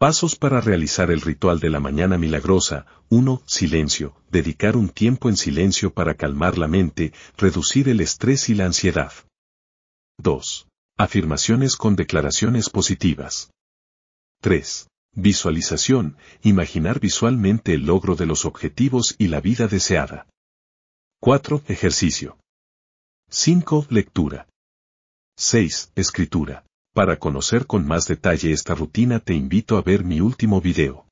Pasos para realizar el ritual de la mañana milagrosa. 1. Silencio. Dedicar un tiempo en silencio para calmar la mente, reducir el estrés y la ansiedad. 2. Afirmaciones con declaraciones positivas. 3. Visualización. Imaginar visualmente el logro de los objetivos y la vida deseada. 4. Ejercicio. 5. Lectura. 6. Escritura. Para conocer con más detalle esta rutina te invito a ver mi último video.